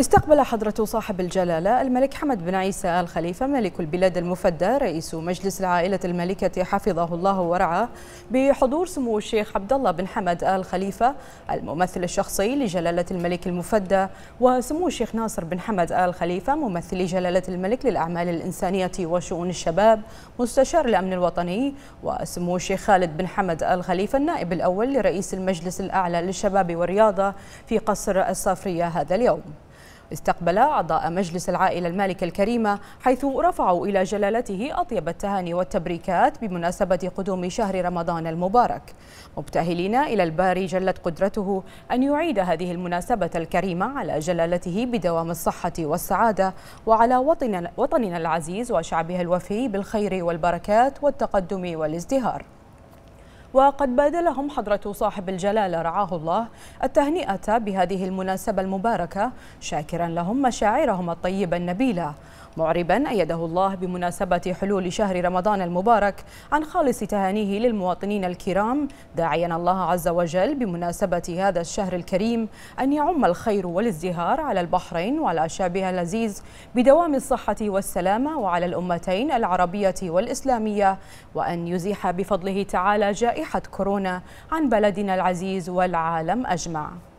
استقبل حضرة صاحب الجلالة الملك حمد بن عيسى آل خليفة ملك البلاد المفدى رئيس مجلس العائلة الملكة حفظه الله ورعاه بحضور سمو الشيخ عبد الله بن حمد آل خليفة الممثل الشخصي لجلالة الملك المفدى وسمو الشيخ ناصر بن حمد آل خليفة ممثل جلالة الملك للأعمال الإنسانية وشؤون الشباب مستشار الأمن الوطني وسمو الشيخ خالد بن حمد آل خليفة النائب الأول لرئيس المجلس الأعلى للشباب والرياضة في قصر الصافرية هذا اليوم استقبل أعضاء مجلس العائلة المالكة الكريمة حيث رفعوا إلى جلالته أطيب التهاني والتبريكات بمناسبة قدوم شهر رمضان المبارك مبتهلين إلى الباري جلت قدرته أن يعيد هذه المناسبة الكريمة على جلالته بدوام الصحة والسعادة وعلى وطننا, وطننا العزيز وشعبه الوفي بالخير والبركات والتقدم والازدهار وقد بادلهم حضرة صاحب الجلالة رعاه الله التهنئة بهذه المناسبة المباركة شاكرا لهم مشاعرهم الطيبة النبيلة معربا أيده الله بمناسبة حلول شهر رمضان المبارك عن خالص تهانيه للمواطنين الكرام داعيا الله عز وجل بمناسبة هذا الشهر الكريم أن يعم الخير والازدهار على البحرين وعلى شعبها اللذيذ بدوام الصحة والسلامة وعلى الأمتين العربية والإسلامية وأن يزيح بفضله تعالى جائحة كورونا عن بلدنا العزيز والعالم أجمع